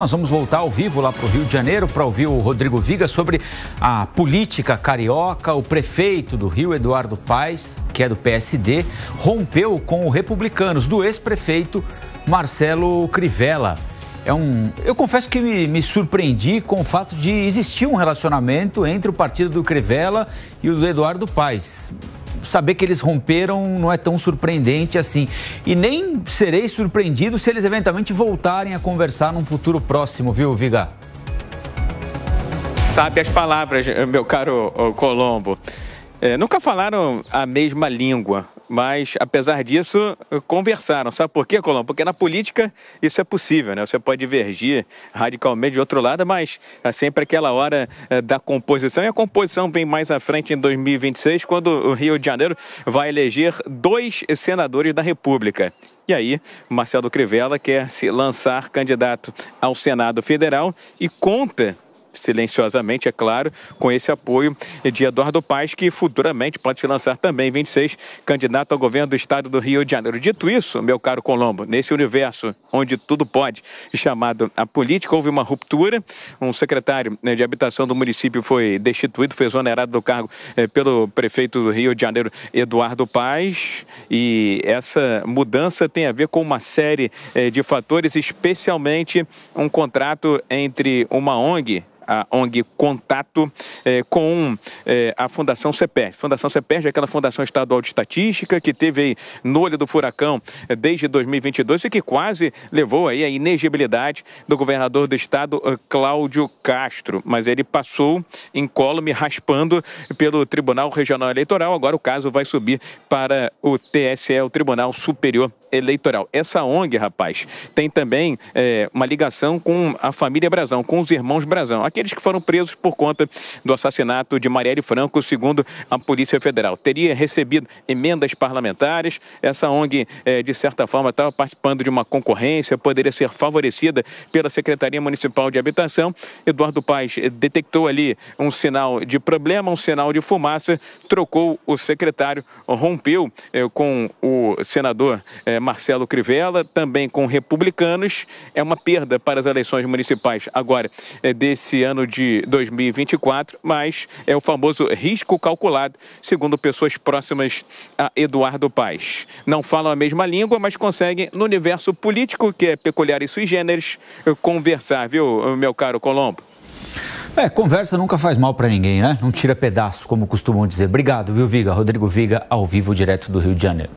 Nós vamos voltar ao vivo lá para o Rio de Janeiro para ouvir o Rodrigo Viga sobre a política carioca. O prefeito do Rio, Eduardo Paes, que é do PSD, rompeu com os Republicanos do ex-prefeito Marcelo Crivella. É um, eu confesso que me, me, surpreendi com o fato de existir um relacionamento entre o partido do Crivella e o do Eduardo Paes saber que eles romperam não é tão surpreendente assim. E nem serei surpreendido se eles eventualmente voltarem a conversar num futuro próximo, viu, Viga? Sabe as palavras, meu caro Colombo. É, nunca falaram a mesma língua. Mas, apesar disso, conversaram. Sabe por quê, Colombo? Porque na política isso é possível, né? Você pode divergir radicalmente de outro lado, mas é sempre aquela hora é, da composição. E a composição vem mais à frente em 2026, quando o Rio de Janeiro vai eleger dois senadores da República. E aí, Marcelo Crivella quer se lançar candidato ao Senado Federal e conta silenciosamente, é claro, com esse apoio de Eduardo Paes, que futuramente pode se lançar também, 26, candidato ao governo do estado do Rio de Janeiro. Dito isso, meu caro Colombo, nesse universo onde tudo pode, chamado a política, houve uma ruptura, um secretário né, de habitação do município foi destituído, foi exonerado do cargo eh, pelo prefeito do Rio de Janeiro, Eduardo Paes, e essa mudança tem a ver com uma série eh, de fatores, especialmente um contrato entre uma ONG a ONG Contato, é, com é, a Fundação CEPERJ. Fundação CEPERJ é aquela Fundação Estadual de Estatística que teve aí, no olho do furacão eh, desde 2022 e que quase levou aí a inegibilidade do governador do estado, Cláudio Castro. Mas ele passou incólume, raspando pelo Tribunal Regional Eleitoral. Agora o caso vai subir para o TSE, o Tribunal Superior Eleitoral. Essa ONG, rapaz, tem também é, uma ligação com a família Brazão, com os irmãos Brazão. Aqui aqueles que foram presos por conta do assassinato de Marielle Franco, segundo a Polícia Federal. Teria recebido emendas parlamentares, essa ONG, eh, de certa forma, estava participando de uma concorrência, poderia ser favorecida pela Secretaria Municipal de Habitação. Eduardo Paes eh, detectou ali um sinal de problema, um sinal de fumaça, trocou o secretário, rompeu eh, com o senador Marcelo Crivella, também com republicanos. É uma perda para as eleições municipais agora desse ano ano de 2024, mas é o famoso risco calculado, segundo pessoas próximas a Eduardo Paes. Não falam a mesma língua, mas conseguem, no universo político, que é peculiar e sui generis, conversar, viu, meu caro Colombo? É, conversa nunca faz mal para ninguém, né? Não tira pedaço, como costumam dizer. Obrigado, viu, Viga? Rodrigo Viga, ao vivo, direto do Rio de Janeiro.